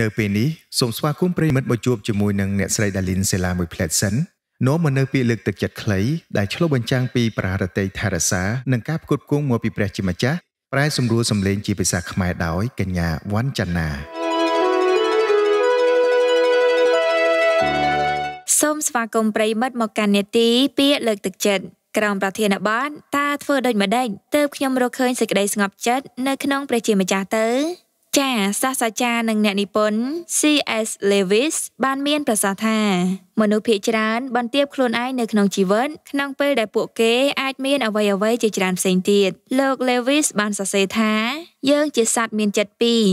នៅពេលនេះសូមស្វាគមន៍ប្រិមិត្តមកជួបជាមួយនឹងអ្នកស្រីដាលីនសេឡាមួយផ្លែតសិននោមមកនៅពីលើកទឹកចិត្តខ្លីដែលឆ្លុះបញ្ចាំងពីប្រារតីថារសានិងការផ្គត់ផ្គង់មកពីព្រះជាម្ចាស់ប្រែសម្រួលសម្លេងជាភាសាខ្មែរដោយកញ្ញាវណ្ណចន្ទាសូមស្វាគមន៍ប្រិមិត្តមកកាន់នេតិពាក្យលើកទឹកចិត្តក្រមប្រធានបទតើធ្វើដូចម្ដេចទើបខ្ញុំរកឃើញសេចក្តីស្ងប់ចិត្តនៅក្នុងព្រះជាម្ចាស់ទៅចាសាស្ត្រាចារ្យនិងអ្នកនិពន្ធ C.S. Lewis បាន មាន ប្រសាសន៍ថាមនុស្សភាគច្រើនបន្ទាបខ្លួនឯងនៅក្នុងជីវិតក្នុងពេលដែលពួកគេអាចមានអ្វីអ្វីជាច្រើនផ្សេងទៀតលោក Lewis បានសរសេរថា យើងជាសត្វមានចិត្តពីរ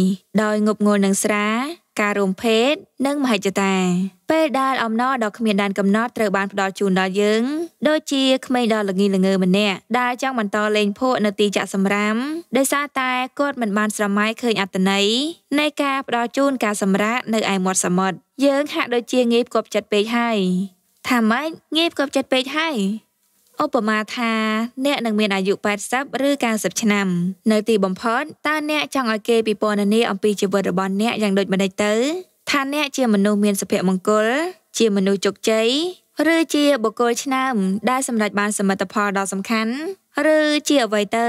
ដោយងប់ងល់នឹងស្រាការរួមភេទនិងមហិច្ឆតា ពេលដែលអំណរដ៏គ្មានដែនកំណត់ត្រូវបានផ្ដល់ជូនដល់យើង ដូចជាក្មេងដ៏ល្ងីល្ងើម្នាក់ដែលចង់បន្តលេងភក់នៅទីចាក់សំរាមដោយសារតែគាត់មិនបានស្រមៃឃើញអត្តន័យនៃការផ្ដល់ជូនការសម្រាកនៅឯមាត់សមុទ្រយើងហាក់ដូចជាងាយផ្គប់ចិត្តពេកហើយថាម៉េចងាយផ្គប់ចិត្តពេកហើយឧបមាថាអ្នកនឹងមានអាយុ80ឬ90ឆ្នាំ នៅទីបំផុតតើអ្នកចង់ឲ្យគេពិពណ៌នាអំពីជីវិតរបស់អ្នកយ៉ាងដូចម្តេចទៅថាអ្នកជាមនុស្សមានសុភមង្គល ជាមនុស្សជោគជ័យឬជាបុគ្គលឆ្នើមដែលសម្រេចបាន សមិទ្ធផលដ៏សំខាន់ ឬជាអ្វីទៅ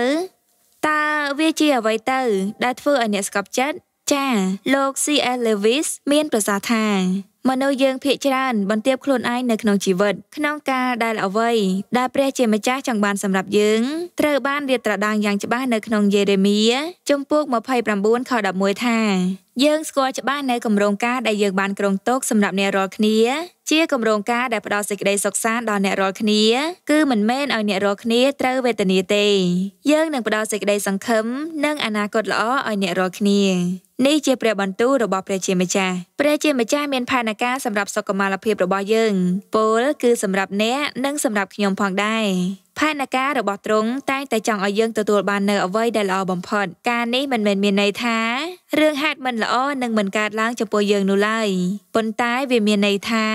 តើវាជាអ្វីទៅដែលធ្វើឲ្យអ្នកស្កប់ចិត្តចាលោក C.S. Lewis មានប្រសាសន៍ថាមនុស្សយើងភ័យច្រើន បន្ទាបខ្លួនឯងនៅក្នុងជីវិត ក្នុងការដែលអ្វីដែលព្រះជាម្ចាស់ចង់បានសម្រាប់យើងត្រូវបានលាតត្រដាងយ៉ាងច្បាស់នៅក្នុងយេរេមៀជំពូក29ខ11ថាយើងស្គាល់ច្បាស់នៅគម្រោងការដែលយើងបានគ្រោងទុកសម្រាប់អ្នករាល់គ្នា ជាគម្រោងការដែលផ្ដល់សេចក្តីសុខសាន្តដល់អ្នករាល់គ្នាគឺមិនមែនឲ្យអ្នករាល់គ្នាត្រូវវេទនាទេយើងនឹងផ្ដល់សេចក្តីសង្ឃឹមនិងអនាគតល្អឲ្យអ្នករាល់គ្នានេះជាព្រះបន្ទូលរបស់ព្រះជាម្ចាស់ព្រះជាម្ចាស់មានផែនការសម្រាប់សុខុមាលភាពរបស់យើងពលគឺសម្រាប់អ្នកនិងសម្រាប់ខ្ញុំផងដែរផែនការរបស់ទ្រង់តែងតែចង់ឲ្យយើងទទួលបាននៅអ្វីដែលល្អបំផុតការនេះមិនមែនមានន័យថារឿងហេតុមិនល្អនឹងមិនកើតឡើងចំពោះយើងនោះឡើយប៉ុន្តែវាមានន័យថា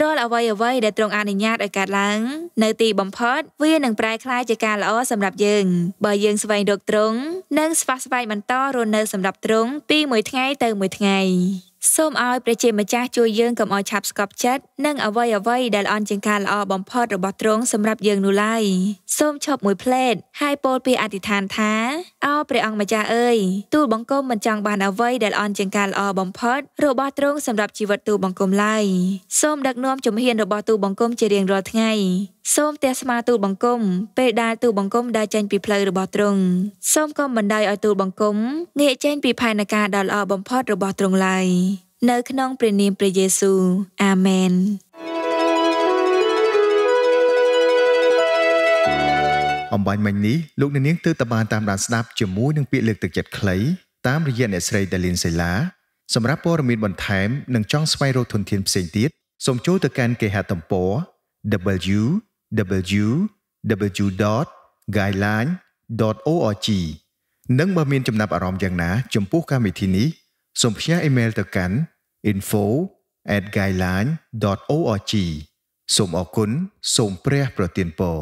រាល់អ្វីអ្វីដែលទ្រង់អនុញ្ញាតឲ្យកើតឡើងនៅទីបំផុត វានឹងប្រែក្លាយជាការល្អសម្រាប់យើងបើយើងស្វែងរកទ្រង់និងស្វះស្វែងបន្តរស់នៅសម្រាប់ទ្រង់ពីមួយថ្ងៃទៅមួយថ្ងៃសូមឲ្យព្រះជាម្ចាស់ជួយយើងកុំឲ្យឆាប់ស្កប់ចិត្តនិងអ្វីអ្វីដែលអន់ជាងការល្អបំផុតរបស់ទ្រង់សម្រាប់យើងនោះឡើយសូមឈប់មួយភ្លែតហើយពោលពាក្យអធិដ្ឋានថាអោព្រះអង្គម្ចាស់អើយទូលបង្គំមិនចង់បានអ្វីដែលអន់ជាងការល្អបំផុតរបស់ទ្រង់សម្រាប់ជីវិតទូលបង្គំឡើយសូមដឹកនាំជំហានរបស់ទូលបង្គំជារៀងរាល់ថ្ងៃសូមទះស្មាទូលបង្គំពេលដែលទូលបង្គំដើរចេញពីផ្លូវរបស់ទ្រង់សូមកុំបណ្តោយឲ្យទូលបង្គំងាកចេញពីផែនការដ៏ល្អបំផុតរបស់ទ្រង់ឡើយនៅក្នុង ព្រះនាមព្រះយេស៊ូវអាមែនអំបញ្ញមិញនេះលោកអ្នកនាងទើបតបាន តាមដានស្ដាប់ជាមួយនឹងពាក្យលើកទឹកចិត្តខ្លីតាមរយៈអ្នកស្រីដាលីនសេឡា សម្រាប់ព័ត៌មានបន្ថែមនិងចង់ស្វែងរកធនធានផ្សេងទៀតសូមចូលទៅកាន់គេហទំព័រ w www.guideline.org និងបើមានចំណាប់អារម្មណ៍យ៉ាងណាចំពោះកម្មវិធីនេះសូមផ្ញើអ៊ីមែលទៅកាន់ info@guideline.org សូមអរគុណសូមព្រះ ប្រទានពរ